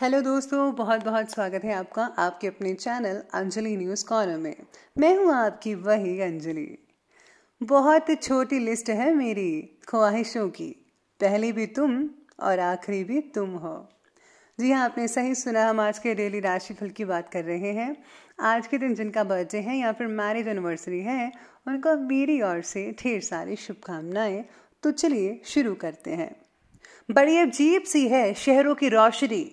hello दोस्तों बहुत बहुत स्वागत है आपका आपके अपने चैनल अंजलि न्यूज़ कॉर्नर में मैं हूं आपकी वही अंजलि बहुत छोटी लिस्ट है मेरी ख्वाहिशों की पहली भी तुम और आखिरी भी तुम हो जी हाँ आपने सही सुना हम आज के डेली राशिफल की बात कर रहे हैं आज के दिन जिनका बर्थडे है या फिर मैरिज एनिवर्सरी है उनको मेरी ओर से ढेर सारी शुभकामनाएं तो चलिए शुरू करते हैं बड़ी अजीब सी है शहरों की रोशनी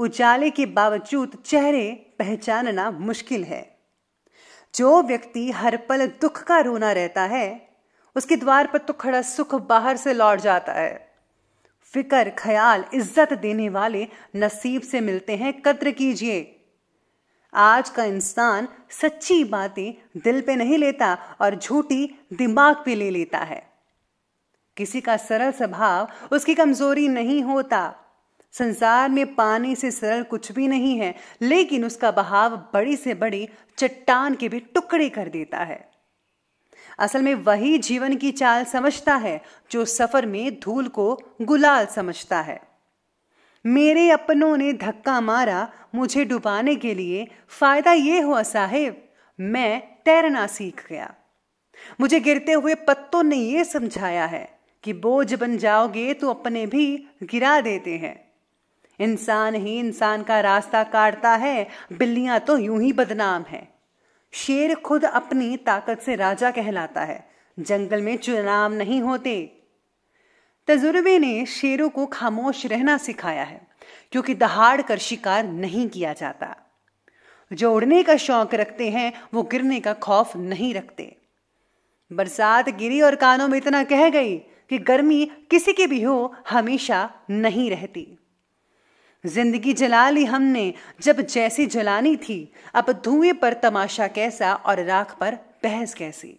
उजाले के बावजूद चेहरे पहचानना मुश्किल है जो व्यक्ति हर पल दुख का रोना रहता है उसके द्वार पर तो खड़ा सुख बाहर से लौट जाता है फिकर ख्याल इज्जत देने वाले नसीब से मिलते हैं कद्र कीजिए आज का इंसान सच्ची बातें दिल पे नहीं लेता और झूठी दिमाग पे ले लेता है किसी का सरल स्वभाव उसकी कमजोरी नहीं होता संसार में पानी से सरल कुछ भी नहीं है लेकिन उसका बहाव बड़ी से बड़ी चट्टान के भी टुकड़े कर देता है असल में वही जीवन की चाल समझता है जो सफर में धूल को गुलाल समझता है मेरे अपनों ने धक्का मारा मुझे डुबाने के लिए फायदा ये हुआ साहेब मैं तैरना सीख गया मुझे गिरते हुए पत्तों ने यह समझाया है कि बोझ बन जाओगे तो अपने भी गिरा देते हैं इंसान ही इंसान का रास्ता काटता है बिल्लियां तो यूं ही बदनाम है शेर खुद अपनी ताकत से राजा कहलाता है जंगल में चुनाव नहीं होते तजुर्बे ने शेरों को खामोश रहना सिखाया है क्योंकि दहाड़ कर शिकार नहीं किया जाता जो उड़ने का शौक रखते हैं वो गिरने का खौफ नहीं रखते बरसात गिरी और कानों में इतना कह गई कि गर्मी किसी की भी हो हमेशा नहीं रहती जिंदगी जला ली हमने जब जैसी जलानी थी अब धुएं पर तमाशा कैसा और राख पर बहस कैसी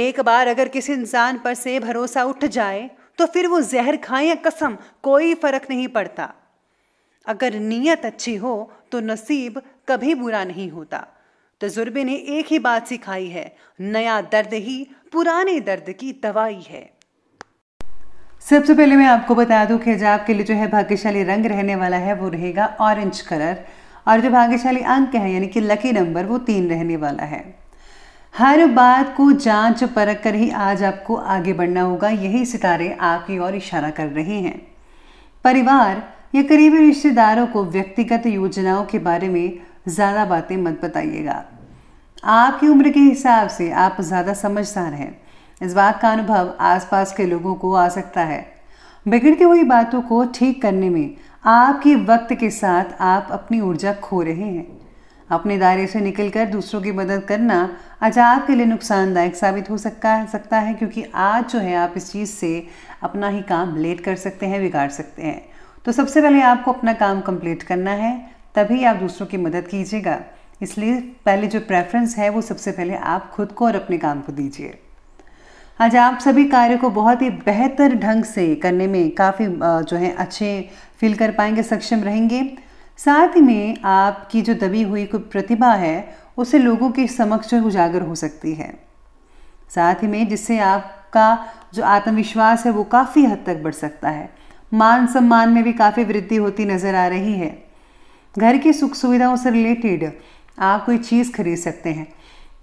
एक बार अगर किसी इंसान पर से भरोसा उठ जाए तो फिर वो जहर खाए या कसम कोई फर्क नहीं पड़ता अगर नीयत अच्छी हो तो नसीब कभी बुरा नहीं होता तजुर्बे ने एक ही बात सिखाई है नया दर्द ही पुराने दर्द की दवाई है सबसे पहले मैं आपको बता दूं कि हिजाब के लिए जो है भाग्यशाली रंग रहने वाला है वो रहेगा ऑरेंज कलर और जो भाग्यशाली अंक है यानी कि लकी नंबर वो तीन रहने वाला है हर बात को जांच परख कर ही आज आपको आगे बढ़ना होगा यही सितारे आपकी ओर इशारा कर रहे हैं परिवार या करीबी रिश्तेदारों को व्यक्तिगत योजनाओं के बारे में ज़्यादा बातें मत बताइएगा आपकी उम्र के हिसाब से आप ज़्यादा समझदार हैं इस बात का अनुभव आसपास के लोगों को आ सकता है बिगड़ती हुई बातों को ठीक करने में आपके वक्त के साथ आप अपनी ऊर्जा खो रहे हैं अपने दायरे से निकलकर दूसरों की मदद करना आज आपके लिए नुकसानदायक साबित हो सकता है सकता है क्योंकि आज जो है आप इस चीज़ से अपना ही काम लेट कर सकते हैं बिगाड़ सकते हैं तो सबसे पहले आपको अपना काम कंप्लीट करना है तभी आप दूसरों की मदद कीजिएगा इसलिए पहले जो प्रेफरेंस है वो सबसे पहले आप खुद को और अपने काम को दीजिए आज आप सभी कार्य को बहुत ही बेहतर ढंग से करने में काफ़ी जो है अच्छे फील कर पाएंगे सक्षम रहेंगे साथ ही में आपकी जो दबी हुई कोई प्रतिभा है उसे लोगों के समक्ष उजागर हो सकती है साथ ही में जिससे आपका जो आत्मविश्वास है वो काफ़ी हद तक बढ़ सकता है मान सम्मान में भी काफ़ी वृद्धि होती नज़र आ रही है घर की सुख सुविधाओं से रिलेटेड आप कोई चीज़ खरीद सकते हैं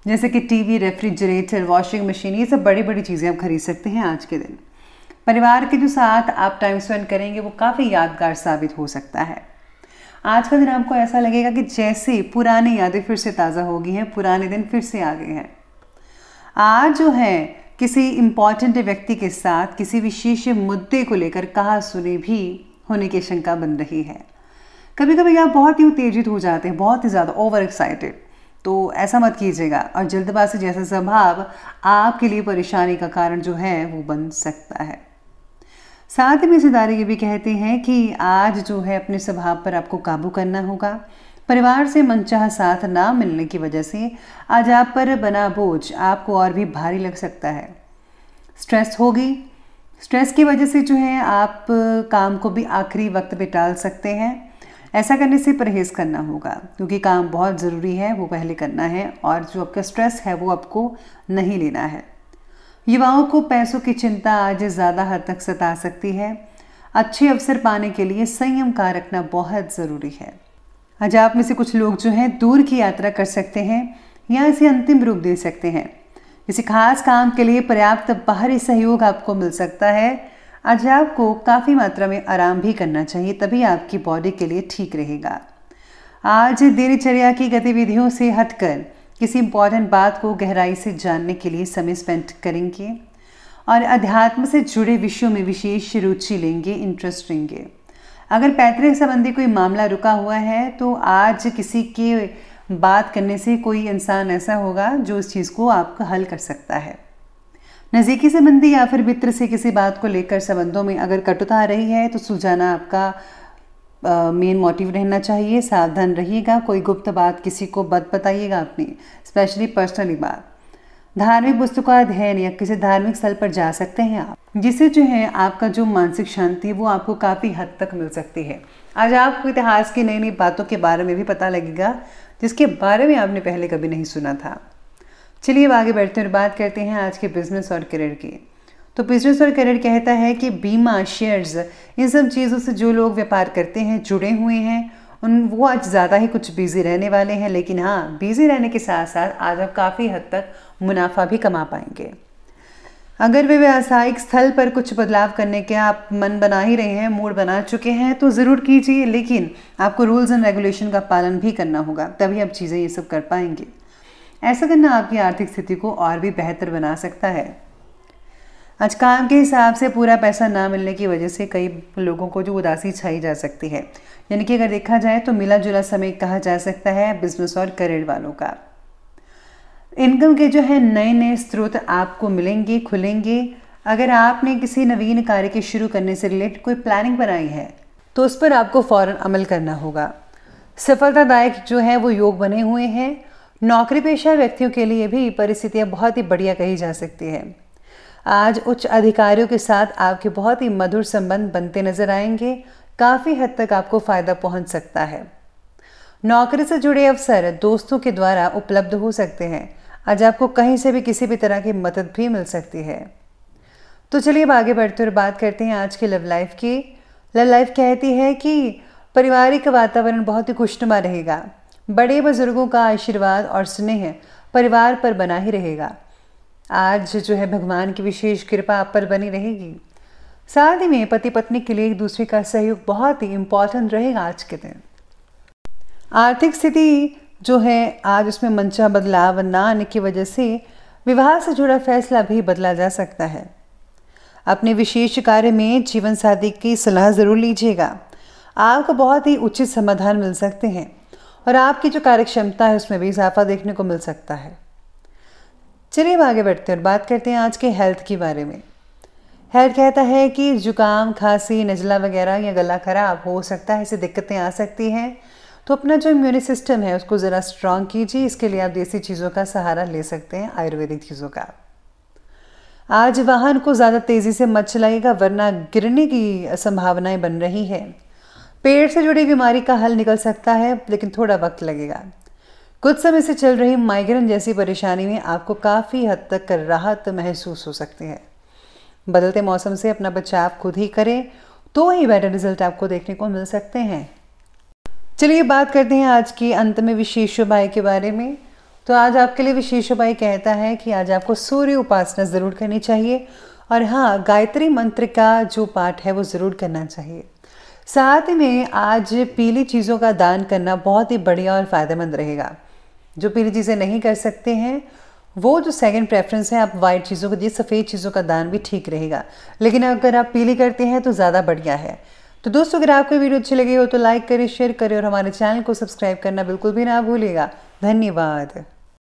जैसे कि टीवी रेफ्रिजरेटर वॉशिंग मशीन ये सब बड़ी बड़ी चीज़ें आप खरीद सकते हैं आज के दिन परिवार के जो साथ आप टाइम स्पेंड करेंगे वो काफ़ी यादगार साबित हो सकता है आज का दिन आपको ऐसा लगेगा कि जैसे पुरानी यादें फिर से ताज़ा हो गई हैं पुराने दिन फिर से आ गए हैं आज जो है किसी इम्पॉर्टेंट व्यक्ति के साथ किसी विशेष मुद्दे को लेकर कहा सुने भी होने की शंका बन रही है कभी कभी आप बहुत ही उत्तेजित हो जाते हैं बहुत ही ज़्यादा ओवर एक्साइटेड तो ऐसा मत कीजिएगा और जल्दबाजी जैसा स्वभाव आपके लिए परेशानी का कारण जो है वो बन सकता है साथ में सितारे ये भी कहते हैं कि आज जो है अपने स्वभाव पर आपको काबू करना होगा परिवार से मनचाह साथ ना मिलने की वजह से आज आप पर बना बोझ आपको और भी भारी लग सकता है स्ट्रेस होगी स्ट्रेस की वजह से जो है आप काम को भी आखिरी वक्त पे टाल सकते हैं ऐसा करने से परहेज़ करना होगा क्योंकि काम बहुत ज़रूरी है वो पहले करना है और जो आपका स्ट्रेस है वो आपको नहीं लेना है युवाओं को पैसों की चिंता आज ज़्यादा हद तक सता सकती है अच्छे अवसर पाने के लिए संयम का रखना बहुत ज़रूरी है आज आप में से कुछ लोग जो हैं दूर की यात्रा कर सकते हैं या इसे अंतिम रूप दे सकते हैं किसी खास काम के लिए पर्याप्त बाहरी सहयोग आपको मिल सकता है आज आपको काफ़ी मात्रा में आराम भी करना चाहिए तभी आपकी बॉडी के लिए ठीक रहेगा आज दिनचर्या की गतिविधियों से हटकर किसी इम्पॉर्टेंट बात को गहराई से जानने के लिए समय स्पेंड करेंगे और अध्यात्म से जुड़े विषयों में विशेष रुचि लेंगे इंटरेस्ट लेंगे अगर पैतृक संबंधी कोई मामला रुका हुआ है तो आज किसी के बात करने से कोई इंसान ऐसा होगा जो इस चीज़ को आपका हल कर सकता है नज़दीकी संबंधी या फिर मित्र से किसी बात को लेकर संबंधों में अगर कटुता आ रही है तो सुलझाना आपका मेन मोटिव रहना चाहिए सावधान रहिएगा कोई गुप्त बात किसी को मत बताइएगा आपने स्पेशली पर्सनली बात धार्मिक का अध्ययन या किसी धार्मिक स्थल पर जा सकते हैं आप जिससे जो है आपका जो मानसिक शांति वो आपको काफ़ी हद तक मिल सकती है आज आपको इतिहास की नई नई बातों के बारे में भी पता लगेगा जिसके बारे में आपने पहले कभी नहीं सुना था चलिए अब आगे बढ़ते हैं और बात करते हैं आज के बिजनेस और करियर की तो बिजनेस और करियर कहता है कि बीमा शेयर्स इन सब चीज़ों से जो लोग व्यापार करते हैं जुड़े हुए हैं उन वो आज ज़्यादा ही कुछ बिज़ी रहने वाले हैं लेकिन हाँ बिज़ी रहने के साथ साथ आज आप काफ़ी हद तक मुनाफा भी कमा पाएंगे अगर वे व्यावसायिक स्थल पर कुछ बदलाव करने के आप मन बना ही रहे हैं मूड बना चुके हैं तो ज़रूर कीजिए लेकिन आपको रूल्स एंड रेगुलेशन का पालन भी करना होगा तभी आप चीज़ें ये सब कर पाएंगे ऐसा करना आपकी आर्थिक स्थिति को और भी बेहतर बना सकता है आज काम के हिसाब से पूरा पैसा ना मिलने की वजह से कई लोगों को जो उदासी छाई जा सकती है यानी कि अगर देखा जाए तो मिला जुला समय कहा जा सकता है बिजनेस और करियर वालों का इनकम के जो है नए नए स्रोत आपको मिलेंगे खुलेंगे अगर आपने किसी नवीन कार्य के शुरू करने से रिलेटेड कोई प्लानिंग बनाई है तो उस पर आपको फौरन अमल करना होगा सफलतादायक जो है वो योग बने हुए हैं नौकरी पेशा व्यक्तियों के लिए भी परिस्थितियाँ बहुत ही बढ़िया कही जा सकती है आज उच्च अधिकारियों के साथ आपके बहुत ही मधुर संबंध बनते नजर आएंगे काफ़ी हद तक आपको फ़ायदा पहुंच सकता है नौकरी से जुड़े अवसर दोस्तों के द्वारा उपलब्ध हो सकते हैं आज आपको कहीं से भी किसी भी तरह की मदद भी मिल सकती है तो चलिए अब आगे बढ़ते हुए बात करते हैं आज की लव लाइफ की लव लाइफ कहती है कि पारिवारिक वातावरण बहुत ही खुशनुमा रहेगा बड़े बुजुर्गों का आशीर्वाद और स्नेह परिवार पर बना ही रहेगा आज जो है भगवान की विशेष कृपा आप पर बनी रहेगी साथ ही में पति पत्नी के लिए एक दूसरे का सहयोग बहुत ही इम्पॉर्टेंट रहेगा आज के दिन आर्थिक स्थिति जो है आज उसमें मंचा बदलाव ना आने की वजह से विवाह से जुड़ा फैसला भी बदला जा सकता है अपने विशेष कार्य में जीवन साथी की सलाह ज़रूर लीजिएगा आपको बहुत ही उचित समाधान मिल सकते हैं और आपकी जो कार्यक्षमता है उसमें भी इजाफा देखने को मिल सकता है चलिए अब आगे बढ़ते हैं और बात करते हैं आज के हेल्थ के बारे में हेल्थ कहता है कि जुकाम खांसी नज़ला वगैरह या गला ख़राब हो सकता है ऐसी दिक्कतें आ सकती हैं तो अपना जो इम्यूनिटी सिस्टम है उसको ज़रा स्ट्रॉन्ग कीजिए इसके लिए आप देसी चीज़ों का सहारा ले सकते हैं आयुर्वेदिक चीज़ों का आज वाहन को ज़्यादा तेज़ी से मत चलाइएगा वरना गिरने की संभावनाएं बन रही है पेट से जुड़ी बीमारी का हल निकल सकता है लेकिन थोड़ा वक्त लगेगा कुछ समय से चल रही माइग्रेन जैसी परेशानी में आपको काफ़ी हद तक राहत महसूस हो सकती है बदलते मौसम से अपना बचाव खुद ही करें तो ही बेटर रिजल्ट आपको देखने को मिल सकते हैं चलिए बात करते हैं आज की अंत में विशेष उपाय के बारे में तो आज आपके लिए विशेष उपाय कहता है कि आज आपको सूर्य उपासना ज़रूर करनी चाहिए और हाँ गायत्री मंत्र का जो पाठ है वो ज़रूर करना चाहिए साथ में आज पीली चीज़ों का दान करना बहुत ही बढ़िया और फ़ायदेमंद रहेगा जो पीली चीज़ें नहीं कर सकते हैं वो जो सेकंड प्रेफरेंस है आप वाइट चीज़ों को दिए सफ़ेद चीज़ों का दान भी ठीक रहेगा लेकिन अगर आप पीली करते हैं तो ज़्यादा बढ़िया है तो दोस्तों अगर आपको वीडियो अच्छी लगी हो तो लाइक करें शेयर करें और हमारे चैनल को सब्सक्राइब करना बिल्कुल भी ना भूलिएगा धन्यवाद